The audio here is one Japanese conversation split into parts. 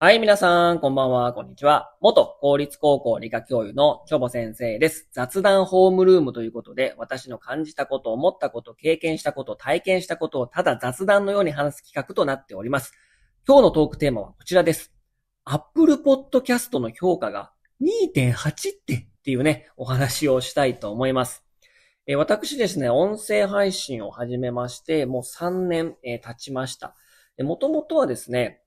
はい、皆さん、こんばんは、こんにちは。元公立高校理科教諭のチョボ先生です。雑談ホームルームということで、私の感じたこと、思ったこと、経験したこと、体験したことをただ雑談のように話す企画となっております。今日のトークテーマはこちらです。Apple Podcast の評価が2.8ってっていうね、お話をしたいと思います。え私ですね、音声配信を始めまして、もう3年、え経ちました。もともとはですね、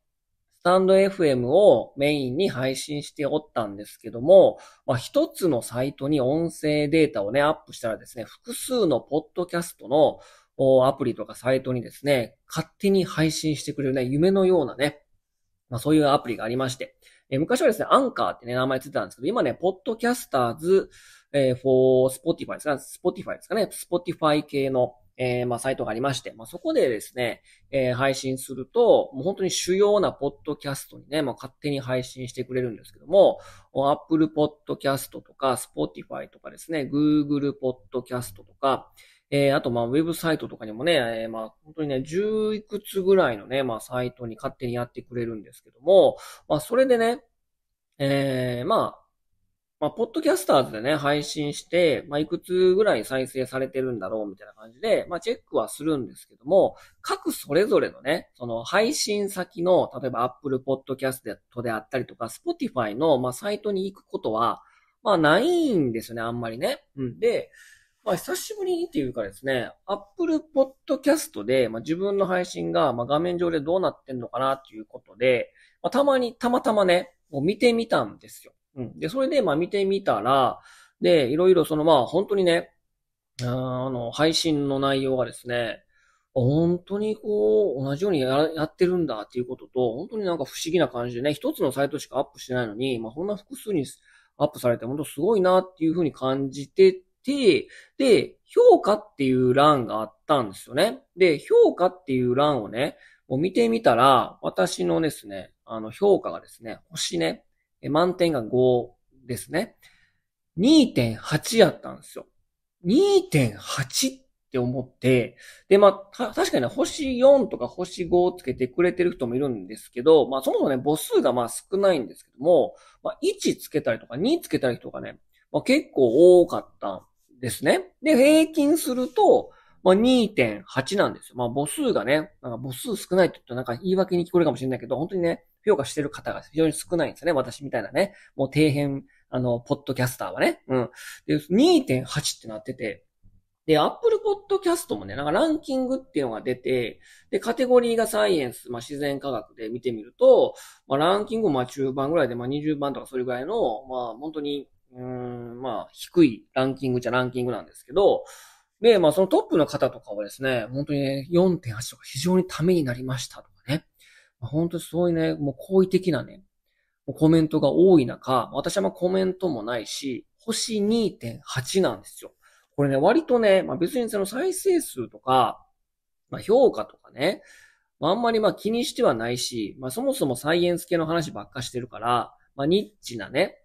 スタンド FM をメインに配信しておったんですけども、まあ、一つのサイトに音声データをね、アップしたらですね、複数のポッドキャストのアプリとかサイトにですね、勝手に配信してくれるね、夢のようなね、まあ、そういうアプリがありまして、え昔はですね、アンカーってね、名前ついてたんですけど、今ね、ポッドキャスターズ、えー、for Spotify ですかね、Spotify ですかね、Spotify 系のえー、まあ、サイトがありまして、まあ、そこでですね、えー、配信すると、もう本当に主要なポッドキャストにね、まあ、勝手に配信してくれるんですけども、Apple Podcast とか、Spotify とかですね、Google Podcast とか、えー、あと、まウェブサイトとかにもね、えー、ま本当にね、10いくつぐらいのね、まあ、サイトに勝手にやってくれるんですけども、まあ、それでね、えー、まあ、まあ、ポッドキャスターズでね、配信して、まあ、いくつぐらい再生されてるんだろうみたいな感じで、まあ、チェックはするんですけども、各それぞれのね、その配信先の、例えば Apple Podcast であったりとか、Spotify の、まあ、サイトに行くことは、まあ、ないんですよね、あんまりね。うん。で、まあ、久しぶりにっていうかですね、Apple Podcast で、まあ、自分の配信が、まあ、画面上でどうなってんのかなっていうことで、まあ、たまに、たまたまね、見てみたんですよ。うん。で、それで、まあ見てみたら、で、いろいろその、まあ本当にね、あの、配信の内容がですね、本当にこう、同じようにややってるんだっていうことと、本当になんか不思議な感じでね、一つのサイトしかアップしてないのに、まあこんな複数にアップされて、本当すごいなっていうふうに感じてて、で、評価っていう欄があったんですよね。で、評価っていう欄をね、もう見てみたら、私のですね、あの評価がですね、星ね、満点が5ですね。2.8やったんですよ。2.8って思って、で、まあ、た、確かにね、星4とか星5をつけてくれてる人もいるんですけど、まあ、そもそもね、母数がまあ少ないんですけども、まあ、1つけたりとか2つけたりとかね、まあ、結構多かったんですね。で、平均すると、まあ、2.8なんですよ。まあ、母数がね、なんか母数少ないって言ったらなんか言い訳に聞こえるかもしれないけど、本当にね、評価してる方が非常に少ないんですよね。私みたいなね。もう底辺、あの、ポッドキャスターはね。うん。で、2.8ってなってて、で、Apple Podcast もね、なんかランキングっていうのが出て、で、カテゴリーがサイエンス、まあ、自然科学で見てみると、まあ、ランキングもまあ中盤ぐらいで、まあ、20番とかそれぐらいの、まあ、本当に、うん、まあ、低いランキングじゃランキングなんですけど、で、まあ、そのトップの方とかはですね、本当にね、4.8とか非常にためになりましたと本当にそういうね、もう好意的なね、コメントが多い中、私はまあコメントもないし、星2.8なんですよ。これね、割とね、まあ別にその再生数とか、まあ評価とかね、まああんまりまあ気にしてはないし、まあそもそもサイエンス系の話ばっかしてるから、まあニッチなね、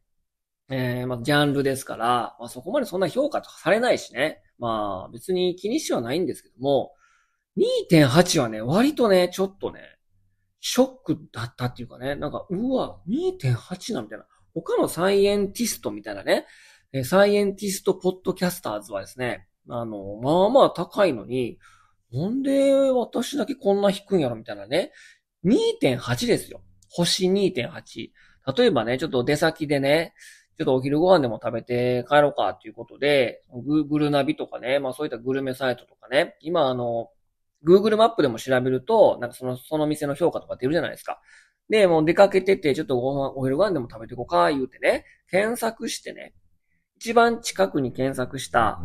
えー、まあジャンルですから、まあそこまでそんな評価とかされないしね、まあ別に気にしてはないんですけども、2.8はね、割とね、ちょっとね、ショックだったっていうかね、なんか、うわ、2.8なみたいな。他のサイエンティストみたいなね、サイエンティストポッドキャスターズはですね、あの、まあまあ高いのに、なんで私だけこんな低いんやろみたいなね。2.8ですよ。星2.8。例えばね、ちょっと出先でね、ちょっとお昼ご飯でも食べて帰ろうかっていうことで、Google ナビとかね、まあそういったグルメサイトとかね、今あの、Google マップでも調べると、なんかその、その店の評価とか出るじゃないですか。で、もう出かけてて、ちょっとご飯、お昼ご飯でも食べてこうか、言うてね、検索してね、一番近くに検索した、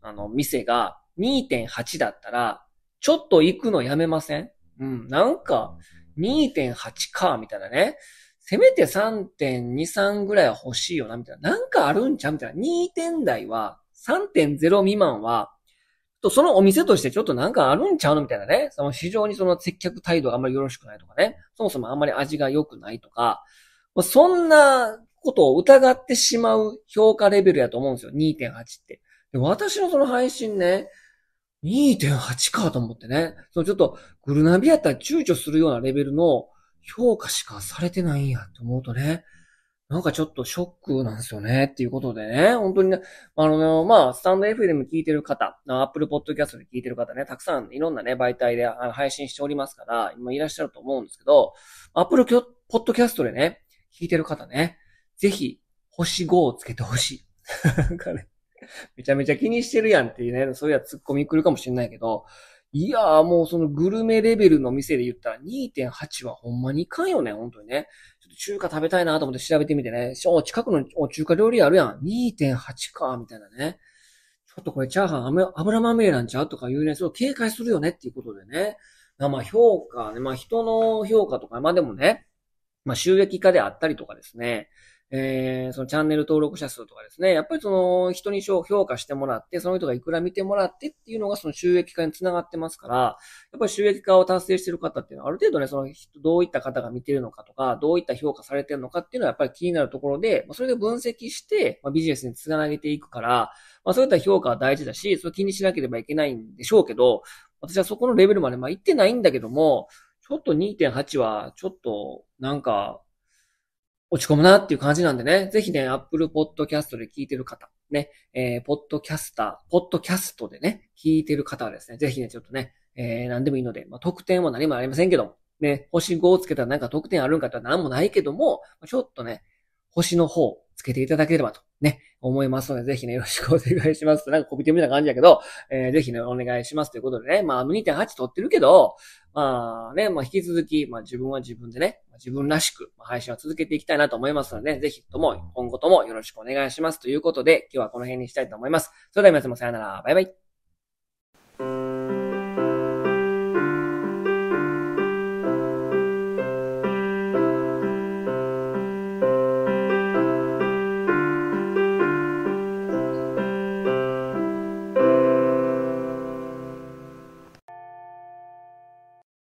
あの、店が2.8だったら、ちょっと行くのやめませんうん、なんか、2.8か、みたいなね。せめて3.23ぐらいは欲しいよな、みたいな。なんかあるんちゃうみたいな。2点台は、3.0未満は、と、そのお店としてちょっとなんかあるんちゃうのみたいなね。その非常にその接客態度があんまりよろしくないとかね。そもそもあんまり味が良くないとか。まあ、そんなことを疑ってしまう評価レベルやと思うんですよ。2.8って。で私のその配信ね、2.8かと思ってね。そのちょっと、グルナビやったら躊躇するようなレベルの評価しかされてないんやと思うとね。なんかちょっとショックなんですよね、っていうことでね、本当にね、あの、ね、まあ、スタンド FM 聞いてる方、アップルポッドキャストで聞いてる方ね、たくさんいろんなね、媒体で配信しておりますから、今いらっしゃると思うんですけど、Apple ッドキャストでね、聞いてる方ね、ぜひ、星5をつけてほしい。なんかね、めちゃめちゃ気にしてるやんっていうね、そういうやツッコミ来るかもしれないけど、いやーもうそのグルメレベルの店で言ったら2.8はほんまにいかんよね、本当にね。中華食べたいなと思って調べてみてね、お、近くの中華料理あるやん。2.8か、みたいなね。ちょっとこれチャーハン油まみれなんちゃうとかいうね、そう警戒するよねっていうことでね。まあ評価ね、まあ人の評価とか、まあでもね、まあ収益化であったりとかですね。えー、そのチャンネル登録者数とかですね、やっぱりその人に評価してもらって、その人がいくら見てもらってっていうのがその収益化につながってますから、やっぱり収益化を達成してる方っていうのはある程度ね、その人、どういった方が見てるのかとか、どういった評価されてるのかっていうのはやっぱり気になるところで、それで分析して、まビジネスにつなげていくから、まあそういった評価は大事だし、それ気にしなければいけないんでしょうけど、私はそこのレベルまでまあ行ってないんだけども、ちょっと2.8はちょっとなんか落ち込むなっていう感じなんでね、ぜひね、Apple Podcast で聞いてる方、ね、えー、ポッドキャスター、ポッドキャストでね、聞いてる方はですね、ぜひね、ちょっとね、えー、何でもいいので、まあ、特典は何もありませんけど、ね、星5をつけたらなんか特典あるんかって何もないけども、ちょっとね、星の方、つけていただければとね、思いますので、ぜひね、よろしくお願いします。なんかコピティみたいな感じだけど、えー、ぜひね、お願いしますということでね、まあ、2.8取ってるけど、まあね、まあ引き続き、まあ自分は自分でね、自分らしく配信を続けていきたいなと思いますので、ね、ぜひとも、今後ともよろしくお願いしますということで、今日はこの辺にしたいと思います。それでは皆様さよなら、バイバイ。